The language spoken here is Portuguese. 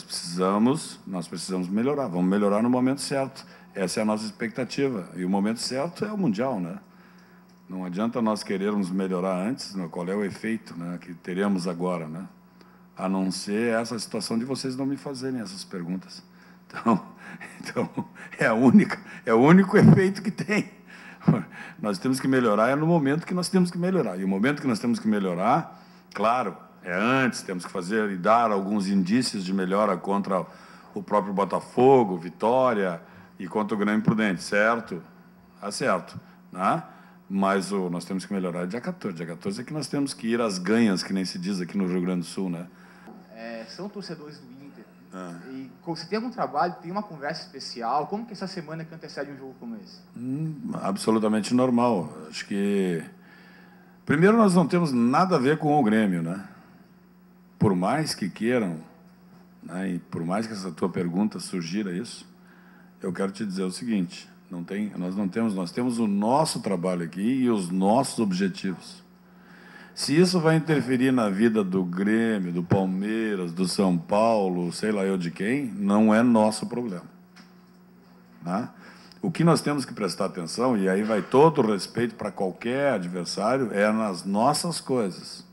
Nós precisamos, nós precisamos melhorar. Vamos melhorar no momento certo. Essa é a nossa expectativa. E o momento certo é o mundial, né? Não adianta nós querermos melhorar antes, né? qual é o efeito né? que teremos agora, né? A não ser essa situação de vocês não me fazerem essas perguntas. Então, então é a única, é o único efeito que tem. Nós temos que melhorar é no momento que nós temos que melhorar. E o momento que nós temos que melhorar, claro, é antes, temos que fazer e dar alguns indícios de melhora contra o próprio Botafogo, Vitória e contra o Grêmio Prudente, certo? Tá certo, né? Mas o, nós temos que melhorar dia 14. Dia 14 é que nós temos que ir às ganhas, que nem se diz aqui no Rio Grande do Sul, né? É, são torcedores do Inter. Ah. E você tem algum trabalho, tem uma conversa especial? Como que essa semana que antecede um jogo como esse? Hum, absolutamente normal. Acho que... Primeiro, nós não temos nada a ver com o Grêmio, né? por mais que queiram, né, e por mais que essa tua pergunta surgira isso, eu quero te dizer o seguinte: não tem, nós não temos, nós temos o nosso trabalho aqui e os nossos objetivos. Se isso vai interferir na vida do Grêmio, do Palmeiras, do São Paulo, sei lá eu de quem, não é nosso problema. Né? O que nós temos que prestar atenção, e aí vai todo o respeito para qualquer adversário, é nas nossas coisas.